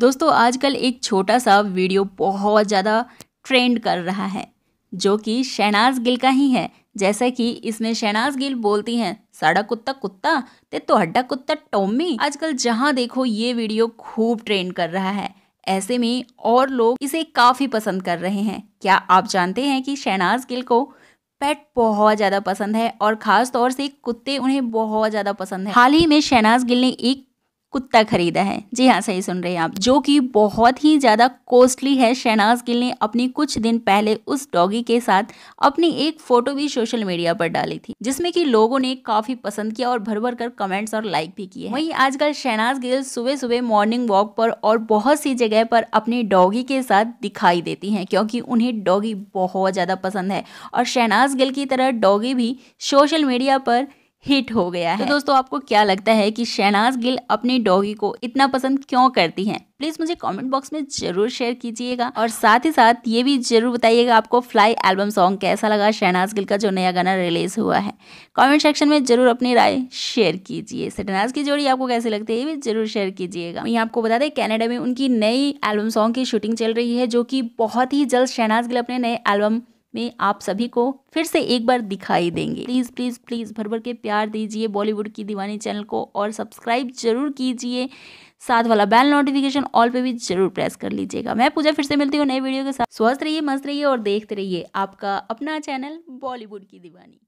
दोस्तों आजकल एक छोटा सा वीडियो बहुत ज़्यादा ट्रेंड कर रहा है जो कि शहनाज गिल का ही है जैसे कि इसमें शहनाज गिल बोलती हैं साड़ा कुत्ता कुत्ता ते तो हड्डा कुत्ता टोमी आजकल जहाँ देखो ये वीडियो खूब ट्रेंड कर रहा है ऐसे में और लोग इसे काफ़ी पसंद कर रहे हैं क्या आप जानते हैं कि शहनाज गिल को पेट बहुत ज़्यादा पसंद है और ख़ास तौर से कुत्ते उन्हें बहुत ज़्यादा पसंद है हाल ही में शहनाज गिल ने एक कुत्ता खरीदा है जी हाँ सही सुन रहे हैं आप जो कि बहुत ही ज़्यादा कॉस्टली है शहनाज गिल ने अपनी कुछ दिन पहले उस डॉगी के साथ अपनी एक फ़ोटो भी सोशल मीडिया पर डाली थी जिसमें कि लोगों ने काफ़ी पसंद किया और भर भर कर कमेंट्स और लाइक भी किए वहीं आजकल शहनाज गिल सुबह सुबह मॉर्निंग वॉक पर और बहुत सी जगह पर अपनी डॉगी के साथ दिखाई देती हैं क्योंकि उन्हें डॉगी बहुत ज़्यादा पसंद है और शहनाज गिल की तरह डॉगी भी सोशल मीडिया पर हिट हो गया है तो दोस्तों आपको क्या लगता है कि शहनाज गिल अपनी डॉगी को इतना पसंद क्यों करती हैं प्लीज मुझे कमेंट बॉक्स में जरूर शेयर कीजिएगा और साथ ही साथ ये भी जरूर बताइएगा आपको फ्लाई एल्बम सॉन्ग कैसा लगा शहनाज गिल का जो नया गाना रिलीज हुआ है कमेंट सेक्शन में जरूर अपनी राय शेयर कीजिए शहनाज की जोड़ी आपको कैसे लगती है ये भी जरूर शेयर कीजिएगा वहीं आपको बता दें कैनेडा में उनकी नई एल्बम सॉन्ग की शूटिंग चल रही है जो कि बहुत ही जल्द शहनाज गिल अपने नए एल्बम में आप सभी को फिर से एक बार दिखाई देंगे प्लीज़ प्लीज़ प्लीज़ भर भर के प्यार दीजिए बॉलीवुड की दीवानी चैनल को और सब्सक्राइब जरूर कीजिए साथ वाला बेल नोटिफिकेशन ऑल पे भी जरूर प्रेस कर लीजिएगा मैं पूजा फिर से मिलती हूँ नए वीडियो के साथ स्वस्थ रहिए मस्त रहिए और देखते रहिए आपका अपना चैनल बॉलीवुड की दीवानी